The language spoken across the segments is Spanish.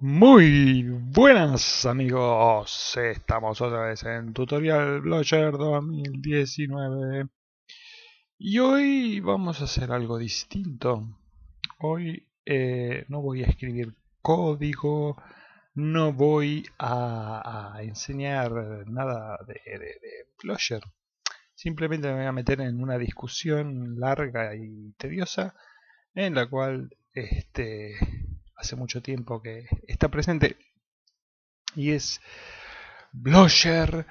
Muy buenas amigos, estamos otra vez en Tutorial Blogger 2019 y hoy vamos a hacer algo distinto. Hoy eh, no voy a escribir código, no voy a, enseñar nada de, de Blogger. Simplemente me voy a meter en una discusión larga y tediosa en la cual este hace mucho tiempo que está presente y es ¿Blogger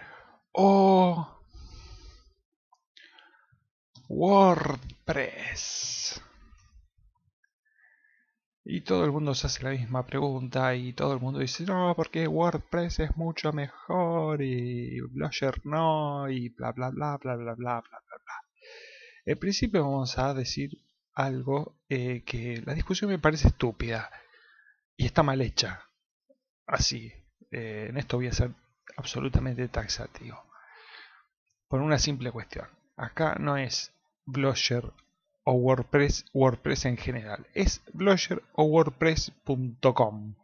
o WordPress. Y todo el mundo se hace la misma pregunta y todo el mundo dice, no, porque WordPress es mucho mejor y Blogger no y bla bla bla bla bla bla bla bla En principio vamos a decir algo eh, que la discusión me parece estúpida y está mal hecha. Así, eh, en esto voy a ser absolutamente taxativo. Por una simple cuestión. Acá no es Blogger o WordPress, WordPress en general. Es Blogger o WordPress.com.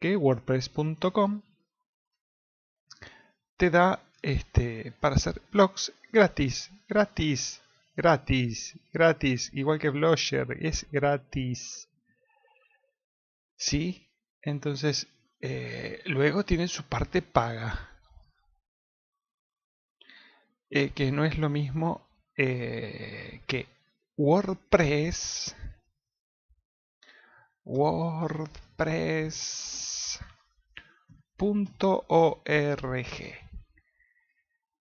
Que WordPress.com te da este, para hacer blogs gratis, gratis, gratis, gratis. Igual que Blogger, es gratis. Sí, entonces eh, luego tienen su parte paga. Eh, que no es lo mismo eh, que WordPress. WordPress.org.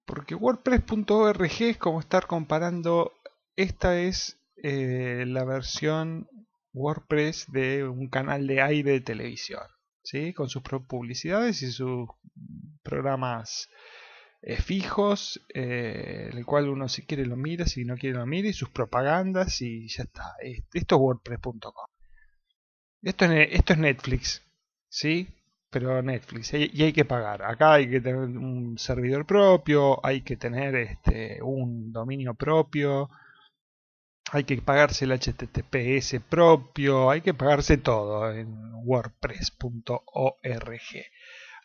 Porque WordPress.org es como estar comparando. Esta es la versión WordPress de un canal de aire de televisión, ¿sí? con sus publicidades y sus programas eh, fijos, eh, el cual uno si quiere lo mira, si no quiere lo mira, y sus propagandas y ya está. Esto es WordPress.com. Esto es, esto es Netflix, ¿sí? Pero Netflix, y hay que pagar. Acá hay que tener un servidor propio, hay que tener este, un dominio propio, hay que pagarse el HTTPS propio, hay que pagarse todo en wordpress.org.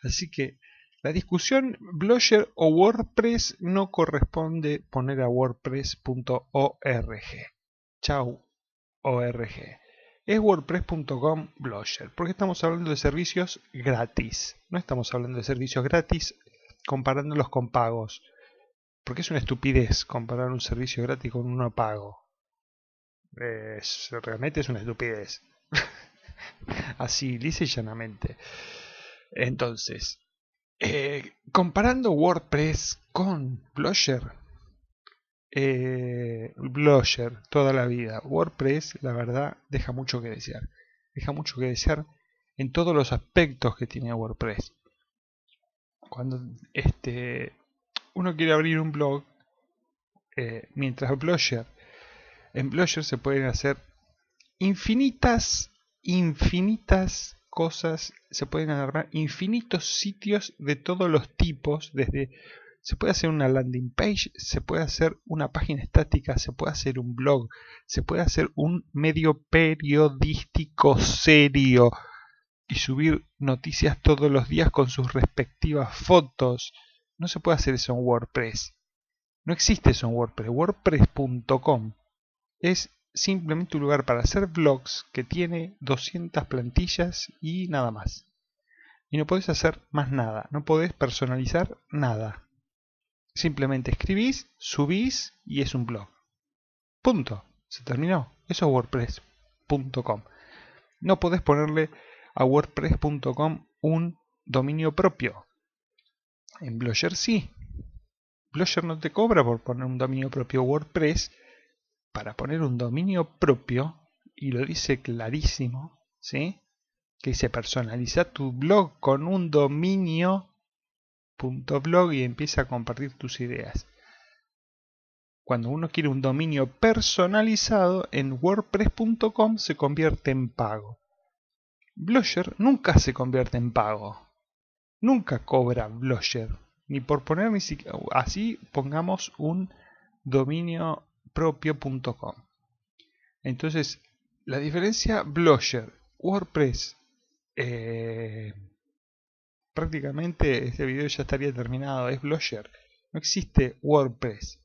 Así que la discusión Blogger o WordPress no corresponde poner a wordpress.org. Chau, org. Es wordpress.com Blogger, porque estamos hablando de servicios gratis. No estamos hablando de servicios gratis comparándolos con pagos. Porque es una estupidez comparar un servicio gratis con uno pago realmente es una estupidez. Así, lisa y llanamente. Entonces, eh, comparando WordPress con Blogger, eh, Blogger toda la vida, WordPress, la verdad, deja mucho que desear. Deja mucho que desear en todos los aspectos que tiene WordPress. Cuando este, uno quiere abrir un blog, eh, mientras Blogger en blogger se pueden hacer infinitas, infinitas cosas, se pueden agarrar infinitos sitios de todos los tipos, desde se puede hacer una landing page, se puede hacer una página estática, se puede hacer un blog, se puede hacer un medio periodístico serio y subir noticias todos los días con sus respectivas fotos. No se puede hacer eso en WordPress. No existe eso en WordPress. WordPress.com es simplemente un lugar para hacer blogs que tiene 200 plantillas y nada más. Y no podés hacer más nada, no podés personalizar nada. Simplemente escribís, subís y es un blog. Punto. Se terminó. Eso es wordpress.com. No podés ponerle a wordpress.com un dominio propio. En Blogger sí. Blogger no te cobra por poner un dominio propio. WordPress para poner un dominio propio, y lo dice clarísimo, ¿sí? Que se personaliza tu blog con un dominio blog y empieza a compartir tus ideas. Cuando uno quiere un dominio personalizado en wordpress.com se convierte en pago. Blogger nunca se convierte en pago. Nunca cobra Blogger. Ni por poner ni siquiera... Así pongamos un dominio propio.com. Entonces, la diferencia Blogger, WordPress, eh, prácticamente este video ya estaría terminado, es Blogger. No existe WordPress.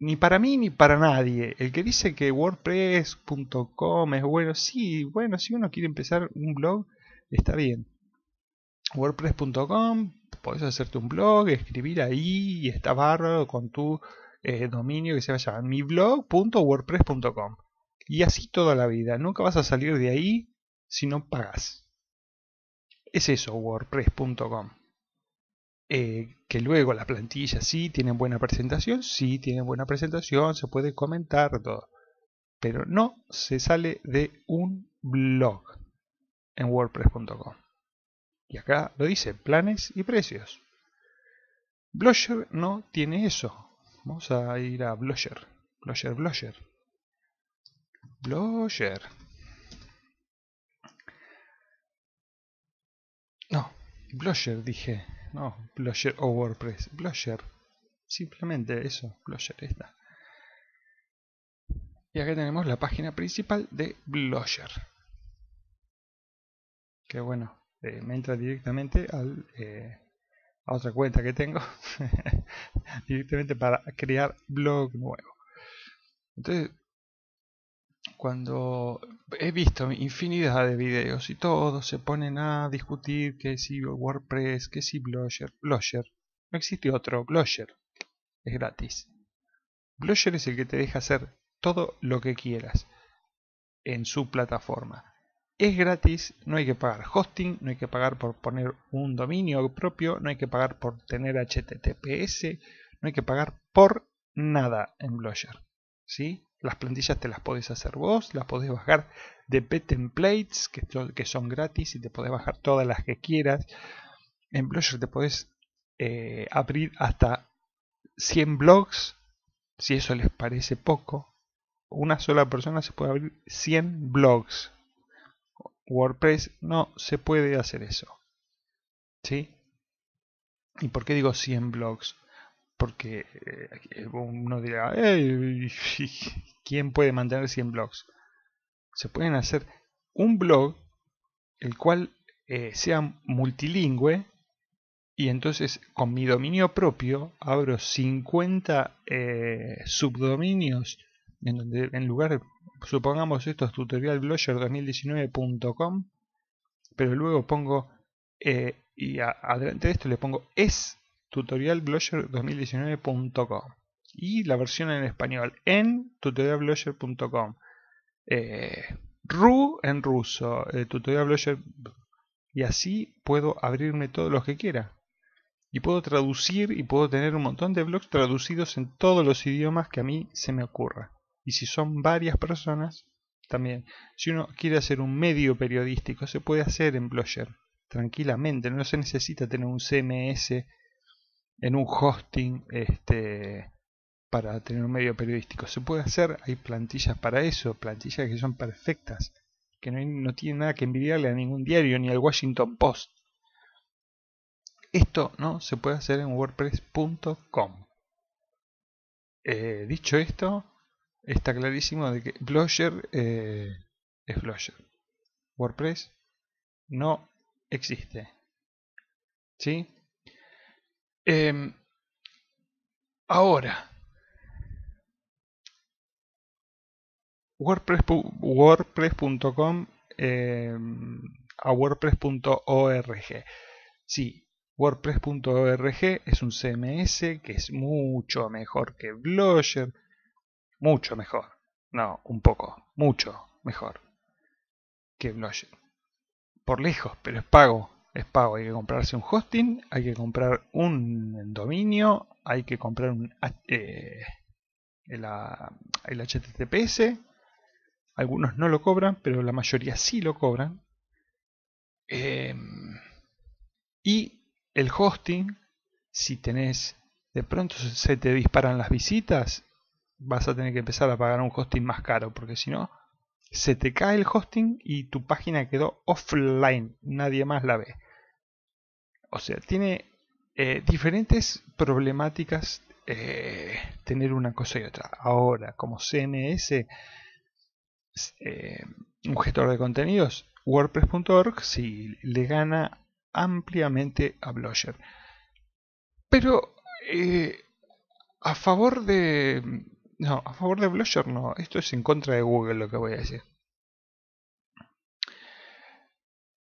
Ni para mí ni para nadie. El que dice que WordPress.com es bueno, sí, bueno, si uno quiere empezar un blog, está bien. WordPress.com, puedes hacerte un blog, escribir ahí y está bárbaro con tu eh, dominio que se va a miblog.wordpress.com. Y así toda la vida. Nunca vas a salir de ahí si no pagas. Es eso, wordpress.com. Eh, que luego la plantilla sí tienen buena presentación, sí tienen buena presentación, se puede comentar todo. Pero no se sale de un blog en wordpress.com. Y acá lo dice, planes y precios. Blogger no tiene eso. Vamos a ir a Blogger, Blusher, Blogger, Blogger. No, Blogger dije. No, Blogger o WordPress. Blogger, Simplemente eso, Blogger está. Y acá tenemos la página principal de Blogger. Que bueno, eh, me entra directamente al... Eh, otra cuenta que tengo directamente para crear blog nuevo. Entonces, cuando he visto infinidad de videos y todos se ponen a discutir que si WordPress, que si Blogger, Blogger, no existe otro, Blogger es gratis. Blogger es el que te deja hacer todo lo que quieras en su plataforma es gratis, no hay que pagar hosting, no hay que pagar por poner un dominio propio, no hay que pagar por tener HTTPS, no hay que pagar por nada en Blogger. ¿sí? Las plantillas te las podés hacer vos, las podés bajar de P-Templates, que, son gratis y te podés bajar todas las que quieras. En Blogger te podés eh, abrir hasta 100 blogs, si eso les parece poco. Una sola persona se puede abrir 100 blogs WordPress no se puede hacer eso. ¿Sí? ¿Y por qué digo 100 blogs? Porque eh, uno dirá, ¿quién puede mantener 100 blogs? Se pueden hacer un blog el cual eh, sea multilingüe y entonces con mi dominio propio abro 50 eh, subdominios en donde en lugar supongamos esto es tutorialblogger2019.com, pero luego pongo, eh, y adelante de esto le pongo es tutorialblogger2019.com y la versión en español en tutorialblogger.com. Eh, ru en ruso, eh, tutorialblogger y así puedo abrirme todos los que quiera. Y puedo traducir y puedo tener un montón de blogs traducidos en todos los idiomas que a mí se me ocurra y si son varias personas, también. Si uno quiere hacer un medio periodístico, se puede hacer en Blogger tranquilamente, no se necesita tener un CMS en un hosting este, para tener un medio periodístico. Se puede hacer, hay plantillas para eso, plantillas que son perfectas, que no, tienen nada que envidiarle a ningún diario ni al Washington Post. Esto no se puede hacer en wordpress.com. Eh, dicho esto, está clarísimo de que Blogger eh, es Blogger. WordPress no existe. ¿Sí? Em, ahora, WordPress.com WordPress em, a WordPress.org. Sí, WordPress.org es un CMS que es mucho mejor que Blogger mucho mejor. No, un poco. Mucho mejor. Que Blogger Por lejos, pero es pago. Es pago. Hay que comprarse un hosting, hay que comprar un dominio, hay que comprar un, eh, el, HTTPS. Ah, Algunos no lo cobran, pero la mayoría sí lo cobran. Em, y el hosting, si tenés, de pronto se te disparan las visitas, vas a tener que empezar a pagar un hosting más caro, porque si no, se te cae el hosting y tu página quedó offline, nadie más la ve. O sea, tiene eh, diferentes problemáticas eh, tener una cosa y otra. Ahora, como CMS, eh, un gestor de contenidos, WordPress.org sí le gana ampliamente a Blogger. Pero a favor de, no, a favor de Blogger no. Esto es en contra de Google lo que voy a decir.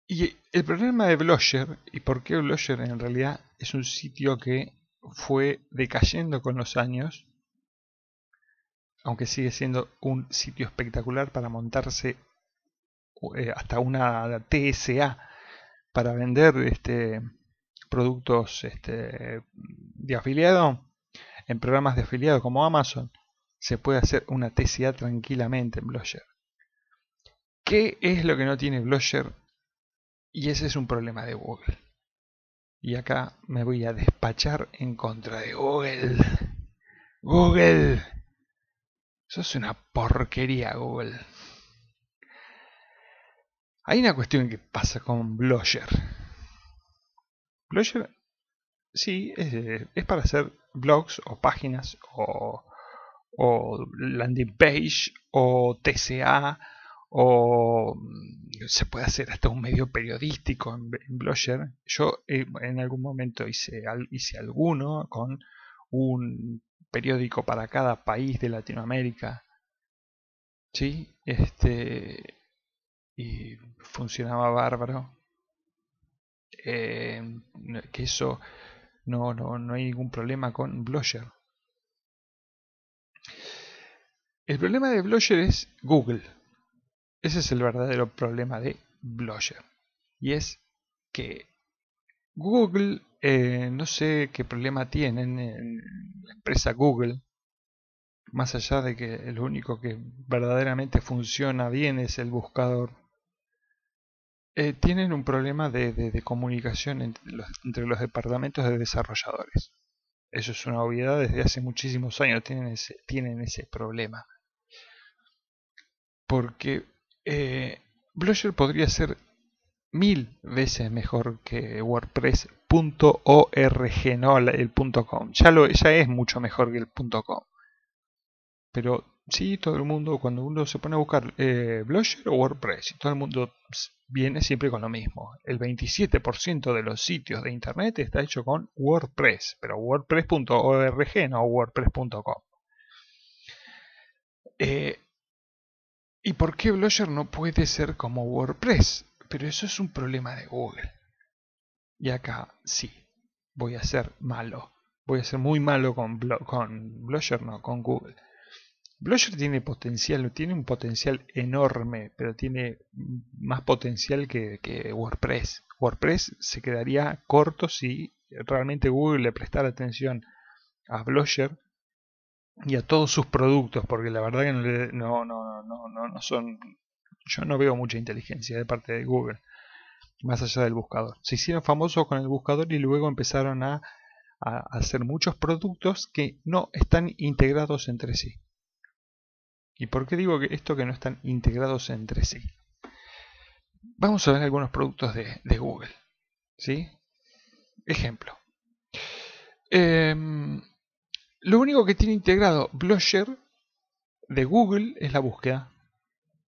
Y el problema de Blogger, y por qué Blogger en realidad es un sitio que fue decayendo con los años, aunque sigue siendo un sitio espectacular para montarse eh, hasta una TSA para vender este, productos este, de afiliado en programas de afiliado como Amazon se puede hacer una TCA tranquilamente en Blogger. ¿Qué es lo que no tiene Blogger? Y ese es un problema de Google. Y acá me voy a despachar en contra de Google. Google. Eso es una porquería, Google. Hay una cuestión que pasa con Blogger. Blogger, sí, es para hacer blogs o páginas o o landing page o TCA o mm, se puede hacer hasta un medio periodístico en, Blogger. Yo eh, en algún momento hice, hice alguno con un periódico para cada país de Latinoamérica. ¿Sí? Este, y funcionaba bárbaro. Eh, que eso no, no, no hay ningún problema con Blogger. El problema de Blogger es Google. Ese es el verdadero problema de Blogger. Y es que Google, eh, no sé qué problema tienen en la empresa Google, más allá de que el único que verdaderamente funciona bien es el buscador. Eh, tienen un problema de, comunicación entre los departamentos de desarrolladores. Eso es una obviedad desde hace muchísimos años, tienen ese, tienen ese problema. Porque eh, Blogger podría ser mil veces mejor que WordPress.org, no el .com. Ya, lo, ya es mucho mejor que el .com. Pero sí, todo el mundo, cuando uno se pone a buscar eh, Blogger o WordPress, todo el mundo viene siempre con lo mismo. El 27% de los sitios de Internet está hecho con WordPress, pero wordpress.org, no wordpress.com. Eh, ¿Y por qué Blogger no puede ser como WordPress? Pero eso es un problema de Google. Y acá sí, voy a ser malo. Voy a ser muy malo con, con Blogger, no, con Google. Blogger tiene potencial, tiene un potencial enorme, pero tiene más potencial que, WordPress. WordPress se quedaría corto si realmente Google le prestara atención a Blogger y a todos sus productos, porque la verdad que no, no, no, no, no, no son... Yo no veo mucha inteligencia de parte de Google, más allá del buscador. Se hicieron famosos con el buscador y luego empezaron a hacer muchos productos que no están integrados entre sí. ¿Y por qué digo que esto que no están integrados entre sí? Vamos a ver algunos productos de, Google. ¿sí? Ejemplo. Em, lo único que tiene integrado Blogger de Google es la búsqueda.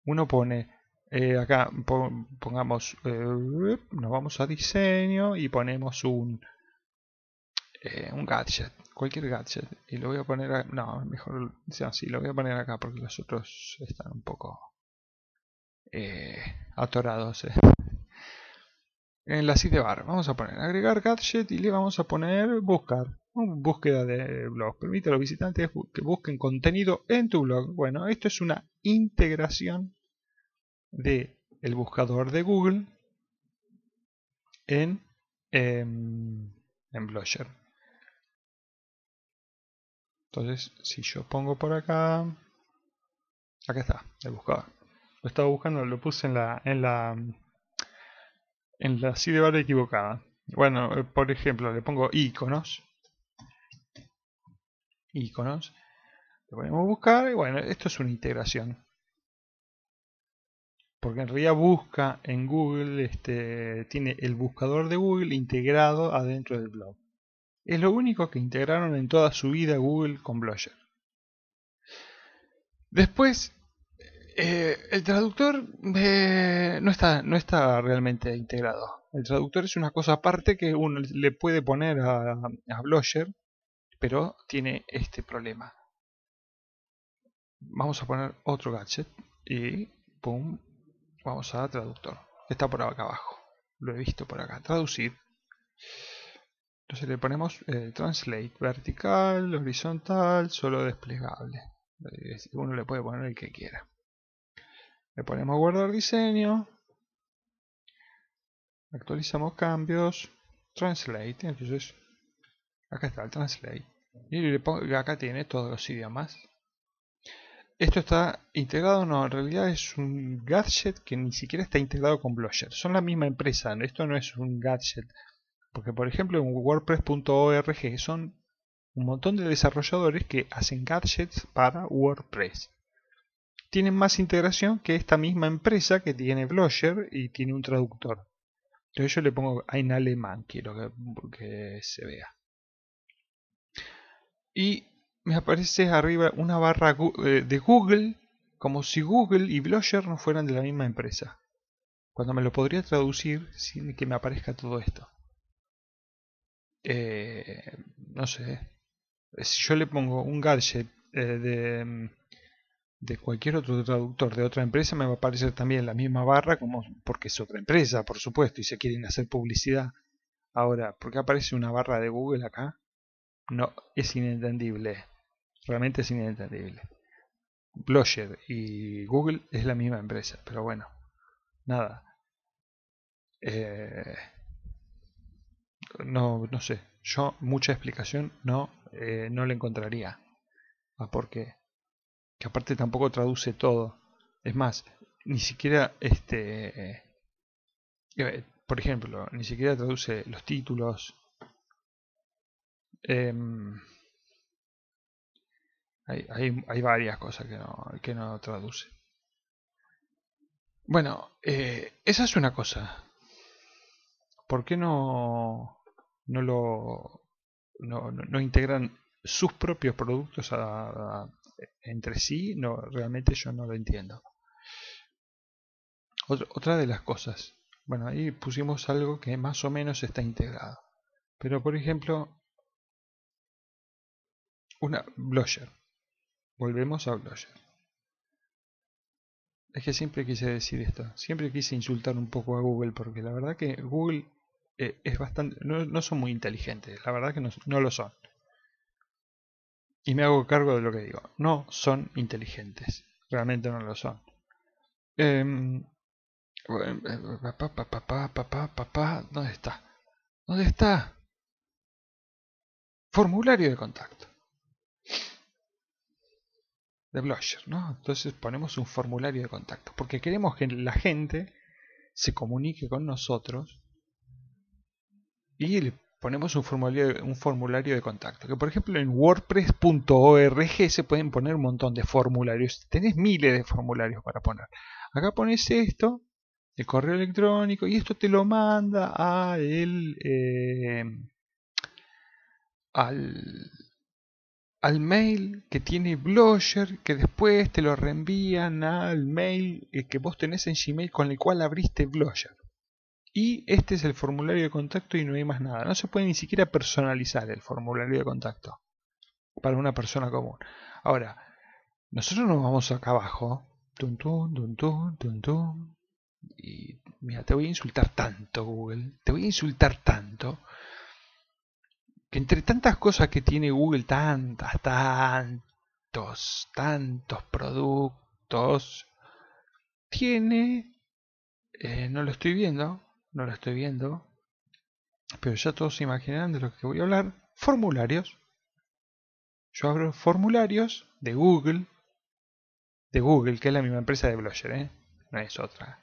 Uno pone eh, acá, pongamos, eh, nos vamos a diseño y ponemos un eh, un gadget, cualquier gadget. Y lo voy a poner, no, mejor, lo voy a poner acá porque los otros están un poco eh, atorados. Eh. En la bar, vamos a poner agregar gadget y le vamos a poner buscar. Búsqueda de blog. Permite a los visitantes que busquen contenido en tu blog. Bueno, esto es una integración de el buscador de Google en, em, en Blogger. Entonces, si yo pongo por acá, acá está, el buscador. Lo estaba buscando, lo puse en la, en la, en la sidebar equivocada. Bueno, eh, por ejemplo, le pongo iconos. Iconos. Le ponemos buscar y bueno, esto es una integración. Porque en realidad busca en Google, este, tiene el buscador de Google integrado adentro del blog. Es lo único que integraron en toda su vida Google con Blogger. Después, eh, el traductor eh, no, está, no está realmente integrado. El traductor es una cosa aparte que uno le puede poner a, Blogger, pero tiene este problema. Vamos a poner otro gadget y boom, vamos a traductor. Está por acá abajo. Lo he visto por acá. Traducir. Entonces le ponemos eh, Translate vertical, horizontal, solo desplegable. Eh, uno le puede poner el que quiera. Le ponemos guardar diseño. Actualizamos cambios. Translate. Entonces acá está el Translate. Y acá tiene todos los idiomas. Esto está integrado, no, en realidad es un gadget que ni siquiera está integrado con Blogger. Son la misma empresa, esto no es un gadget porque, por ejemplo, en WordPress.org son un montón de desarrolladores que hacen gadgets para WordPress. Tienen más integración que esta misma empresa que tiene Blogger y tiene un traductor. Entonces yo le pongo en alemán, quiero que, se vea. Y me aparece arriba una barra eh, de Google, como si Google y Blogger no fueran de la misma empresa. Cuando me lo podría traducir sin que me aparezca todo esto eh, no sé, si yo le pongo un gadget eh, de, mm, de, cualquier otro traductor de otra empresa, me va a aparecer también la misma barra, como porque es otra empresa, por supuesto, y se quieren hacer publicidad. Ahora, porque aparece una barra de Google acá? No, es inentendible. Realmente es inentendible. Blogger y Google es la misma empresa, pero bueno, nada. Eh, no, no sé, yo mucha explicación no, eh, no le encontraría. porque por Que aparte tampoco traduce todo. Es más, ni siquiera este... Eh, eh, por ejemplo, ni siquiera traduce los títulos. Em, hay, hay, hay, varias cosas que no, que no traduce. Bueno, esa es una cosa. ¿Por qué no no lo no, no, integran sus propios productos a, entre sí, no, realmente yo no lo entiendo. Otra, otra de las cosas, bueno, ahí pusimos algo que más o menos está integrado. Pero por ejemplo, una blogger Volvemos a blogger Es que siempre quise decir esto, siempre quise insultar un poco a Google, porque la verdad que Google eh, es bastante, no, son muy inteligentes, la verdad que no, lo son. Y me hago cargo de lo que digo, no son inteligentes, realmente no lo son. papá, papá, papá, papá, ¿dónde está? ¿Dónde está? Formulario de contacto. De Blusher. ¿no? Entonces ponemos un formulario de contacto, porque queremos que la gente se comunique con nosotros y le ponemos un formulario, un formulario de contacto. Que por ejemplo en wordpress.org se pueden poner un montón de formularios. Tenés miles de formularios para poner. Acá pones esto, el correo electrónico, y esto te lo manda a eh, al, al mail que tiene Blogger, que después te lo reenvían al mail eh, que vos tenés en Gmail con el cual abriste Blogger. Y este es el formulario de contacto y no hay más nada. No se puede ni siquiera personalizar el formulario de contacto para una persona común. Ahora, nosotros nos vamos acá abajo. y mira, te voy a insultar tanto, Google. Te voy a insultar tanto. Que entre tantas cosas que tiene Google, tantas, tantos, tantos productos, tiene... Eh, no lo estoy viendo no lo estoy viendo, pero ya todos se imaginarán de lo que voy a hablar, formularios. Yo abro formularios de Google, de Google, que es la misma empresa de Blogger, ¿eh? no es otra,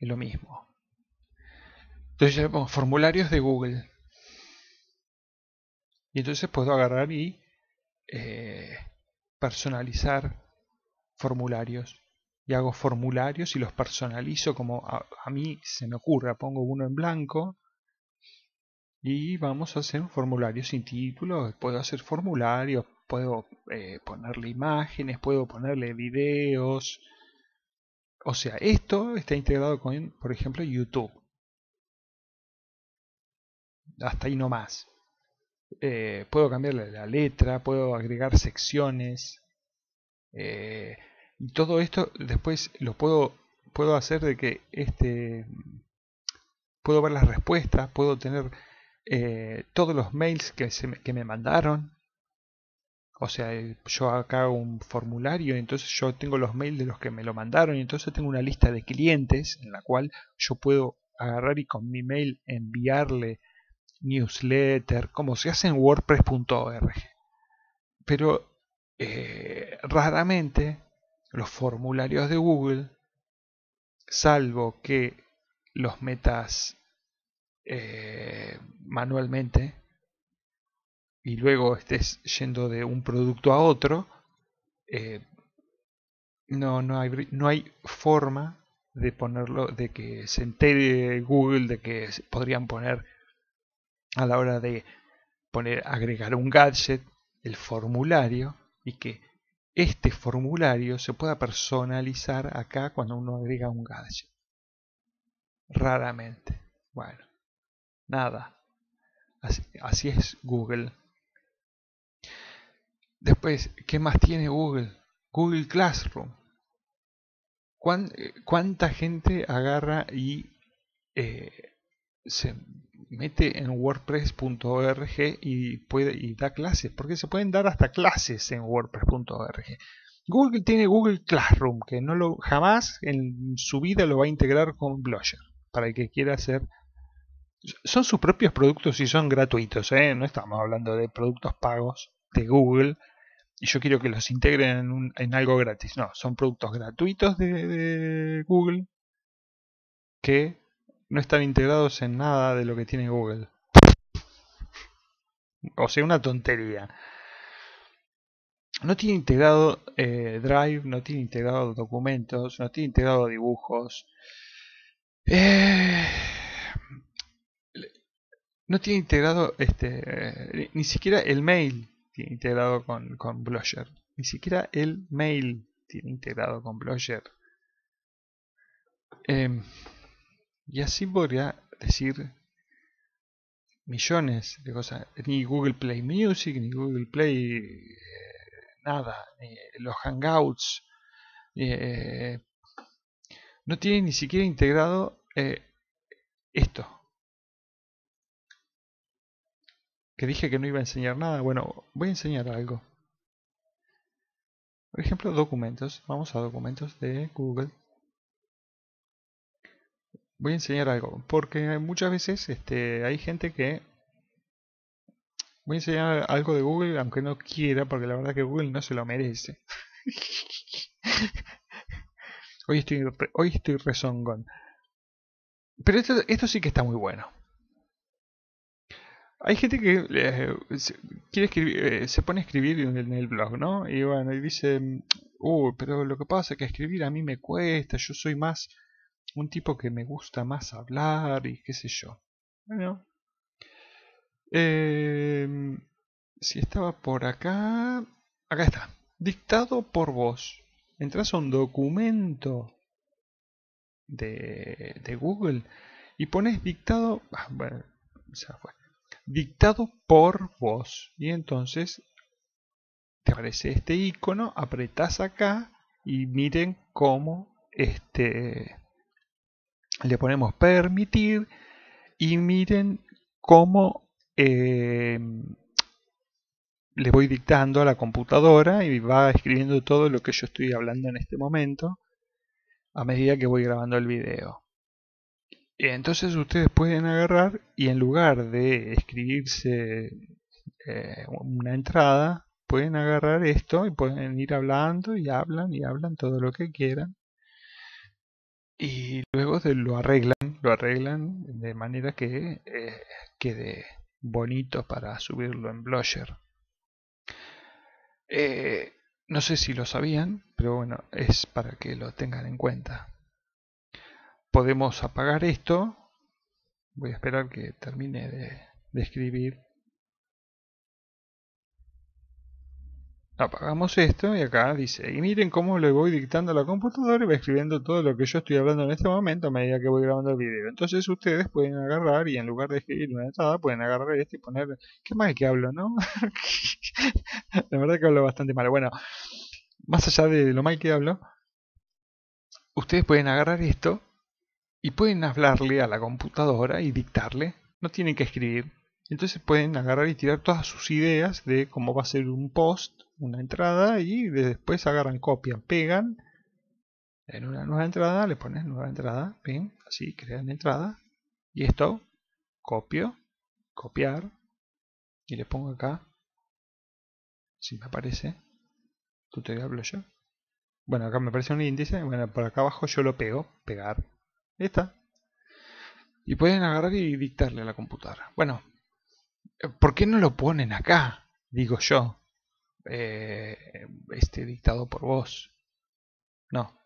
es lo mismo. Entonces ya formularios de Google. Y entonces puedo agarrar y eh, personalizar formularios y hago formularios y los personalizo como a, mí se me ocurra. Pongo uno en blanco y vamos a hacer un formulario sin título. Puedo hacer formularios, puedo eh, ponerle imágenes, puedo ponerle videos. O sea, esto está integrado con, por ejemplo, YouTube. Hasta ahí nomás. más. Eh, puedo cambiarle la letra, puedo agregar secciones. Eh, y todo esto después lo puedo, puedo hacer de que este, puedo ver las respuestas, puedo tener eh, todos los mails que, se me, que me mandaron. O sea, eh, yo acá hago un formulario, entonces yo tengo los mails de los que me lo mandaron, y entonces tengo una lista de clientes en la cual yo puedo agarrar y con mi mail enviarle newsletter, como se hace en wordpress.org. Pero eh, raramente los formularios de Google, salvo que los metas eh, manualmente y luego estés yendo de un producto a otro, eh, no, no, hay, no hay forma de ponerlo, de que se entere Google de que podrían poner a la hora de poner agregar un gadget el formulario y que este formulario se pueda personalizar acá cuando uno agrega un gadget. Raramente. Bueno, nada. Así, es Google. Después, ¿qué más tiene Google? Google Classroom. Eh, ¿Cuánta gente agarra y eh, se mete en wordpress.org y, puede, y da clases, porque se pueden dar hasta clases en wordpress.org. Google tiene Google Classroom, que no lo, jamás en su vida lo va a integrar con Blogger, para el que quiera hacer... Son sus propios productos y son gratuitos, ¿eh? no estamos hablando de productos pagos de Google, y yo quiero que los integren en, algo gratis. No, son productos gratuitos de Google que no están integrados en nada de lo que tiene Google. O sea, una tontería. No tiene integrado eh, Drive, no tiene integrado documentos, no tiene integrado dibujos. Eh, no tiene integrado este, eh, ni siquiera el mail tiene integrado con, con Blogger. Ni siquiera el mail tiene integrado con Blogger. Em, y así podría decir millones de cosas. Ni Google Play Music, ni Google Play eh, nada, Ni los Hangouts. Eh, no tiene ni siquiera integrado eh, esto. Que dije que no iba a enseñar nada. Bueno, voy a enseñar algo. Por ejemplo, documentos. Vamos a documentos de Google voy a enseñar algo. Porque muchas veces este, hay gente que... Voy a enseñar algo de Google, aunque no quiera, porque la verdad que Google no se lo merece. hoy, estoy, hoy estoy rezongón. Pero esto, esto sí que está muy bueno. Hay gente que eh, quiere escribir, eh, se pone a escribir en el, blog, ¿no? Y bueno, y dice, mm, uh, pero lo que pasa es que escribir a mí me cuesta, yo soy más un tipo que me gusta más hablar y qué sé yo. Bueno. Em, si estaba por acá... Acá está. Dictado por vos. Entras a un documento de, Google y pones dictado... Ah, dictado por vos. Y entonces te aparece este icono, apretás acá y miren cómo este le ponemos permitir y miren cómo eh, le voy dictando a la computadora y va escribiendo todo lo que yo estoy hablando en este momento a medida que voy grabando el video. Entonces ustedes pueden agarrar y en lugar de escribirse eh, una entrada, pueden agarrar esto y pueden ir hablando y hablan y hablan todo lo que quieran. Y luego de, lo arreglan, lo arreglan de manera que eh, quede bonito para subirlo en Blogger. Eh, no sé si lo sabían, pero bueno, es para que lo tengan en cuenta. Podemos apagar esto. Voy a esperar que termine de escribir Apagamos esto y acá dice, y miren cómo le voy dictando a la computadora y va escribiendo todo lo que yo estoy hablando en este momento a medida que voy grabando el video. Entonces ustedes pueden agarrar y en lugar de escribir una entrada pueden agarrar esto y poner, qué mal que hablo, ¿no? la verdad que hablo bastante mal. Bueno, más allá de lo mal que hablo, ustedes pueden agarrar esto y pueden hablarle a la computadora y dictarle, no tienen que escribir. Entonces pueden agarrar y tirar todas sus ideas de cómo va a ser un post una entrada y después agarran, copian, pegan en una nueva entrada, le pones nueva entrada, bien, así crean entrada y esto copio, copiar y le pongo acá si me aparece tutorial yo bueno acá me aparece un índice, bueno por acá abajo yo lo pego, pegar, esta y pueden agarrar y dictarle a la computadora bueno, ¿por qué no lo ponen acá? digo yo eh, este, dictado por vos. No.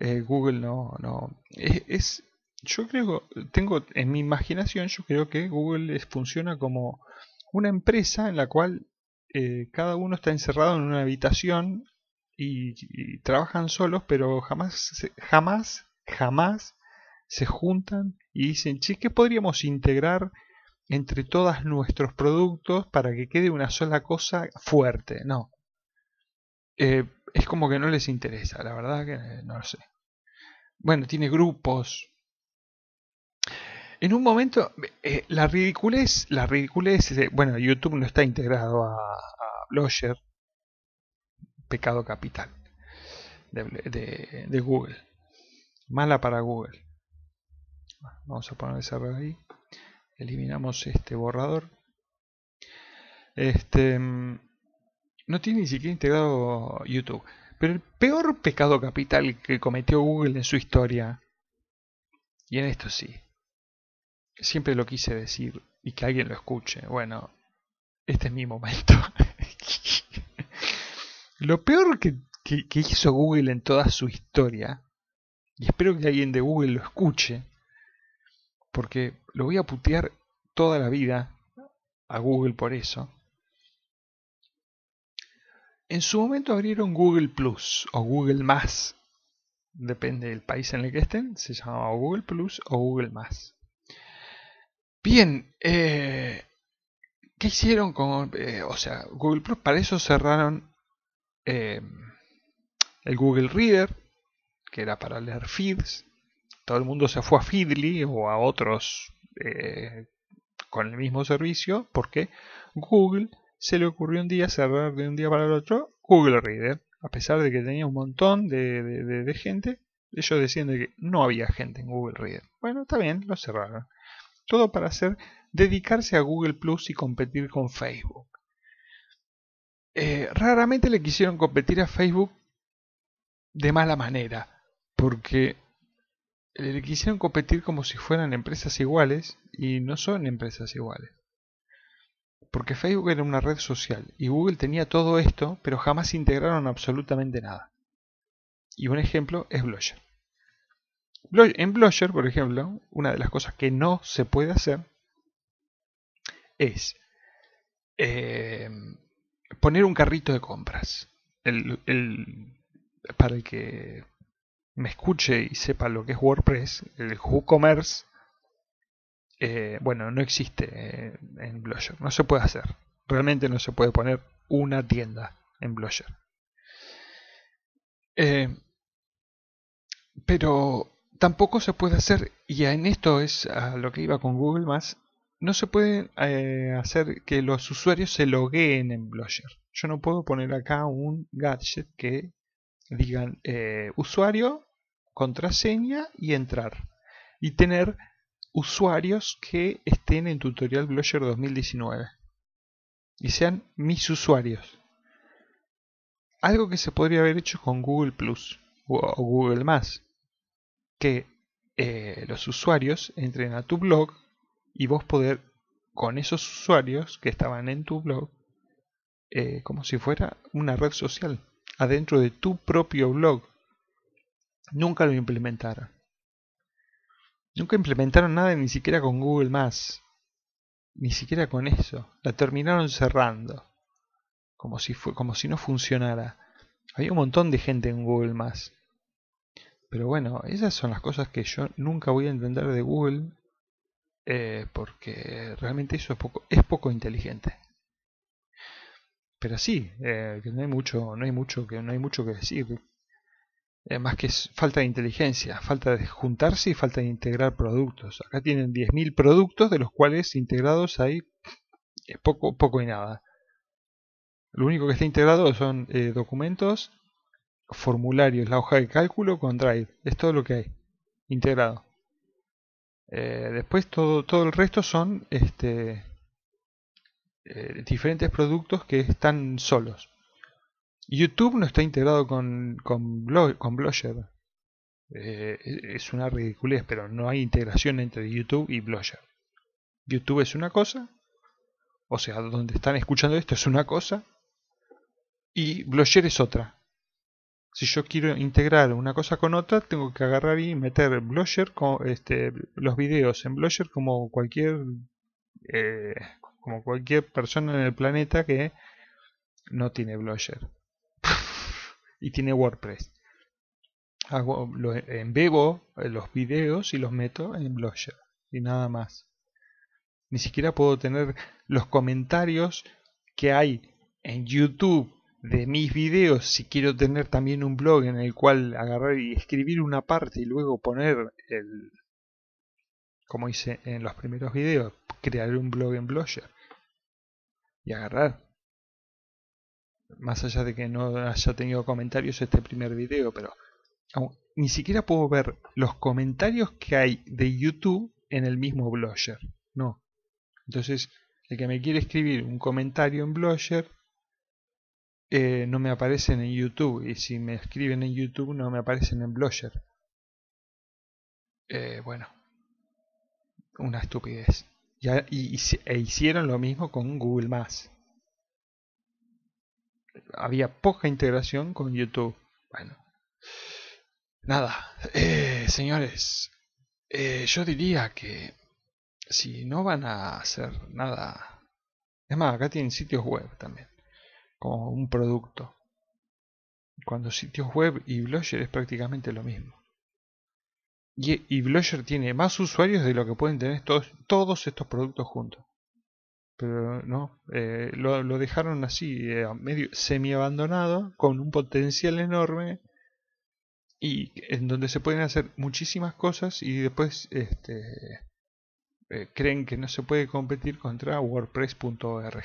Eh, Google no, no. Es, yo creo, tengo en mi imaginación, yo creo que Google funciona como una empresa en la cual eh, cada uno está encerrado en una habitación y, trabajan solos, pero jamás, jamás, jamás se juntan y dicen, che, que podríamos integrar entre todos nuestros productos para que quede una sola cosa fuerte. No. Eh, es como que no les interesa, la verdad que eh, no lo sé. Bueno, tiene grupos. En un momento, eh, la ridiculez, la ridiculez, bueno, YouTube no está integrado a, Blogger, pecado capital de, Google, mala para Google. vamos a poner esa ahí eliminamos este borrador. Este, mm, no tiene ni siquiera integrado YouTube. Pero el peor pecado capital que cometió Google en su historia, y en esto sí, siempre lo quise decir y que alguien lo escuche. Bueno, este es mi momento. lo peor que, que hizo Google en toda su historia, y espero que alguien de Google lo escuche, porque lo voy a putear toda la vida a Google por eso. En su momento abrieron Google Plus o Google Más. Depende del país en el que estén, se llamaba Google Plus o Google Más. Bien, eh, ¿qué hicieron con.? Eh, o sea, Google Plus, para eso cerraron eh, el Google Reader, que era para leer feeds. Todo el mundo se fue a Feedly o a otros eh, con el mismo servicio porque Google se le ocurrió un día cerrar de un día para el otro Google Reader. ¿eh? A pesar de que tenía un montón de, gente, ellos decían que no había gente en Google Reader. Bueno, está bien, lo cerraron. Todo para hacer dedicarse a Google Plus y competir con Facebook. Eh, raramente le quisieron competir a Facebook de mala manera, porque le quisieron competir como si fueran empresas iguales y no son empresas iguales. Porque Facebook era una red social y Google tenía todo esto, pero jamás integraron absolutamente nada. Y un ejemplo es Blogger. En Blogger, por ejemplo, una de las cosas que no se puede hacer es eh, poner un carrito de compras. para el que me escuche y sepa lo que es WordPress, el WooCommerce, eh, bueno, no existe eh, en Blogger, no se puede hacer. Realmente no se puede poner una tienda en Blogger. Eh, pero tampoco se puede hacer, y en esto es a lo que iba con Google Más, no se puede hacer que los usuarios se logueen en Blogger. Yo no puedo poner acá un gadget que digan usuario contraseña y entrar. Y tener usuarios que estén en Tutorial Blogger 2019 y sean mis usuarios. Algo que se podría haber hecho con Google Plus o Google Más, que eh, los usuarios entren a tu blog y vos poder con esos usuarios que estaban en tu blog, eh, como si fuera una red social, adentro de tu propio blog, nunca lo implementaron. Nunca implementaron nada ni siquiera con Google más Ni siquiera con eso. La terminaron cerrando. Como si, fue, como si no funcionara. Había un montón de gente en Google más Pero bueno, esas son las cosas que yo nunca voy a entender de Google. Eh, porque realmente eso es poco, es poco inteligente. Pero sí, eh, no hay mucho, no hay mucho que no hay mucho que decir más que es falta de inteligencia, falta de juntarse y falta de integrar productos. Acá tienen 10.000 productos de los cuales integrados hay poco, poco y nada. Lo único que está integrado son eh, documentos, formularios, la hoja de cálculo con Drive. Es todo lo que hay integrado. Eh, después todo, el resto son este, eh, diferentes productos que están solos. YouTube no está integrado con, con, Blogger. Eh, e, es una ridiculez, pero no hay integración entre YouTube y Blogger. YouTube es una cosa, o sea, donde están escuchando esto es una cosa, y Blogger es otra. Si yo quiero integrar una cosa con otra, tengo que agarrar y meter Blogger con, este, los videos en Blogger como cualquier eh, como cualquier persona en el planeta que no tiene Blogger y tiene WordPress. Hago, lo, eh, los videos y los meto en Blogger y nada más. Ni siquiera puedo tener los comentarios que hay en YouTube de mis videos. Si quiero tener también un blog en el cual agarrar y escribir una parte y luego poner el, como hice en los primeros videos, crear un blog en Blogger y agarrar más allá de que no haya tenido comentarios este primer video, pero ni siquiera puedo ver los comentarios que hay de YouTube en el mismo Blogger. No. Entonces, el que me quiere escribir un comentario en Blogger eh, no me aparecen en YouTube. Y si me escriben en YouTube no me aparecen en Blogger. Eh, bueno, una estupidez. Ya, y, e hicieron lo mismo con Google Maps había poca integración con YouTube. Bueno, nada, eh, señores, eh, yo diría que si no van a hacer nada, es más, acá tienen sitios web también, como un producto. Cuando sitios web y Blogger es prácticamente lo mismo. Y, y Blogger tiene más usuarios de lo que pueden tener todos, todos estos productos juntos. Pero no, eh, lo, dejaron así, eh, medio semi abandonado, con un potencial enorme y en donde se pueden hacer muchísimas cosas y después este, eh, creen que no se puede competir contra WordPress.org.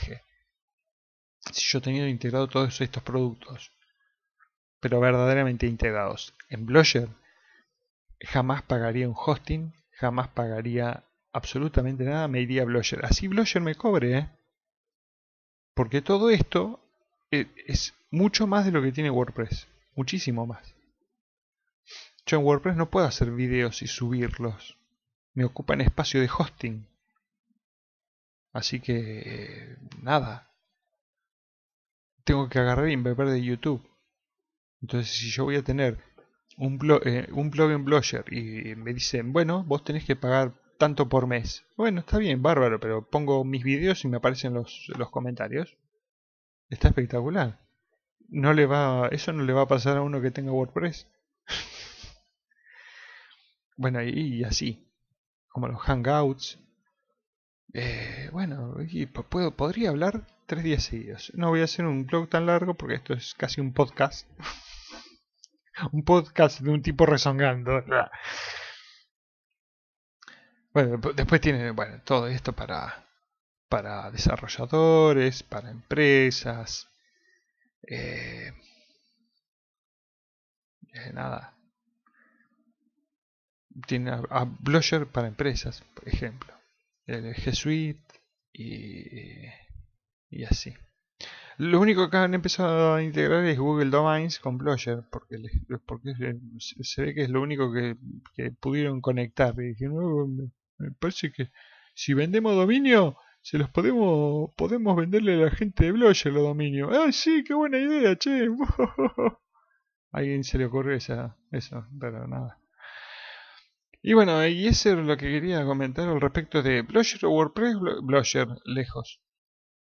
Si yo tenía integrado todos estos productos, pero verdaderamente integrados en Blogger, jamás pagaría un hosting, jamás pagaría absolutamente nada, me iría a Blogger. Así Blogger me cobre, ¿eh? Porque todo esto eh, es mucho más de lo que tiene WordPress. Muchísimo más. Yo en WordPress no puedo hacer videos y subirlos. Me ocupan espacio de hosting. Así que... Eh, nada. Tengo que agarrar y beber de YouTube. Entonces si yo voy a tener un blog, eh, un blog en Blogger y me dicen, bueno, vos tenés que pagar tanto por mes. Bueno, está bien, bárbaro, pero pongo mis vídeos y me aparecen los, los comentarios. Está espectacular. No le va, eso no le va a pasar a uno que tenga WordPress. bueno, y, así. Como los Hangouts. Eh, bueno, y puedo, podría hablar tres días seguidos. No voy a hacer un blog tan largo porque esto es casi un podcast. un podcast de un tipo rezongando. Bueno, después tiene bueno, todo esto para, para desarrolladores, para empresas. Eh, eh nada. Tiene a, Blogger para empresas, por ejemplo. El G Suite y, y así. Lo único que han empezado a integrar es Google Domains con Blogger, porque, porque se, ve que es lo único que, pudieron conectar. Me parece que si vendemos dominio, se los podemos podemos venderle a la gente de Blogger los dominios. ¡Ay, ¡Ah, sí! ¡Qué buena idea, che! alguien se le ocurrió esa, eso, pero nada. Y bueno, y eso es lo que quería comentar al respecto de Blogger o WordPress. Blogger, lejos.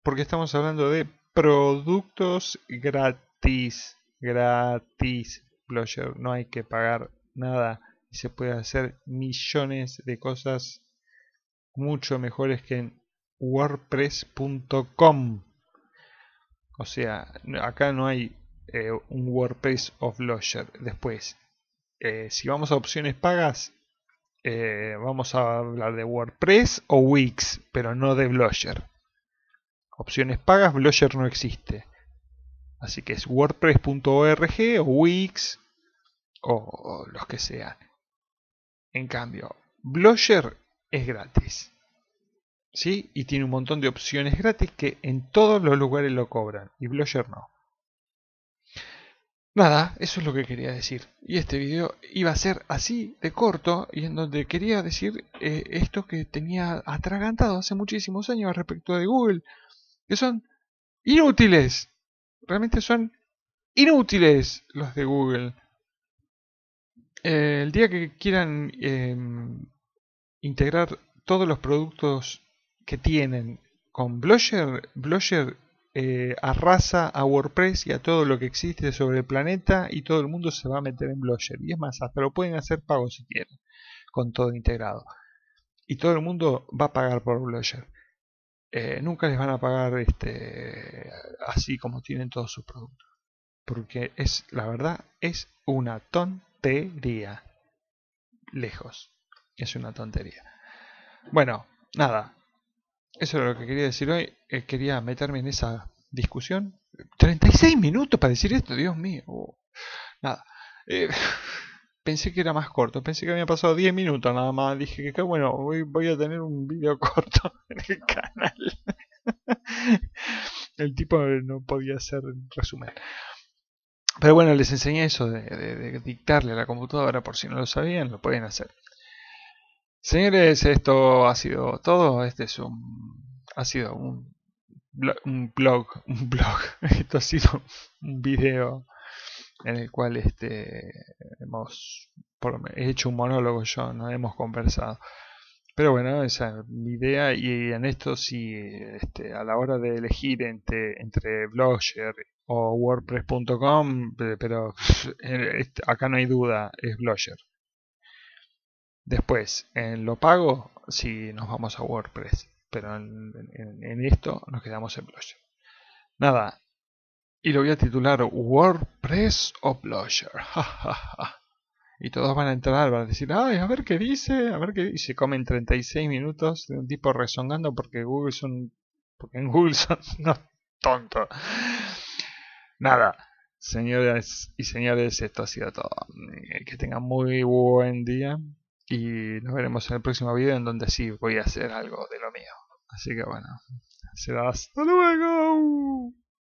Porque estamos hablando de productos gratis. Gratis. Blogger, no hay que pagar nada y se puede hacer millones de cosas mucho mejores que en wordpress.com o sea acá no hay eh, un wordpress of blogger. después eh, si vamos a opciones pagas eh, vamos a hablar de wordpress o wix pero no de blogger opciones pagas blogger no existe así que es wordpress.org o wix o, los que sean en cambio, Blogger es gratis. ¿Sí? Y tiene un montón de opciones gratis que en todos los lugares lo cobran. Y Blogger no. Nada, eso es lo que quería decir. Y este video iba a ser así de corto y en donde quería decir eh, esto que tenía atragantado hace muchísimos años respecto de Google. Que son inútiles. Realmente son inútiles los de Google. Eh, el día que quieran em, integrar todos los productos que tienen con Blogger, Blogger eh, arrasa a WordPress y a todo lo que existe sobre el planeta y todo el mundo se va a meter en Blogger. Y es más, hasta lo pueden hacer pago si quieren, con todo integrado. Y todo el mundo va a pagar por Blogger. Eh, nunca les van a pagar este, así como tienen todos sus productos. Porque es, la verdad, es una ton tontería. Lejos. Es una tontería. Bueno, nada. Eso era lo que quería decir hoy. Eh, quería meterme en esa discusión. 36 minutos para decir esto, Dios mío. Oh. Nada. Eh, pensé que era más corto. Pensé que había pasado 10 minutos nada más. Dije que, bueno, voy, voy a tener un video corto en el canal. el tipo no podía hacer resumen. Pero bueno, les enseñé eso de, dictarle a la computadora, por si no lo sabían, lo pueden hacer. Señores, esto ha sido todo. Este es un. Ha sido un. blog. Un blog. Esto ha sido un video en el cual este. Hemos. he hecho un monólogo yo, no hemos conversado. Pero bueno, esa es mi idea. Y en esto, si este, a la hora de elegir entre, entre Blogger wordpress.com, pero eh, acá no hay duda, es Blogger. Después, en lo pago, si nos vamos a WordPress, pero en, esto nos quedamos en Blogger. Nada, y lo voy a titular WordPress o Blogger. y todos van a entrar, van a decir, ay, a ver qué dice, a ver qué dice. se comen 36 minutos de un tipo rezongando porque Google son, porque en Google son no, tonto. Nada, señoras y señores, esto ha sido todo. Eh, que tengan muy buen día y nos veremos en el próximo video en donde sí voy a hacer algo de lo mío. Así que bueno, será hasta luego.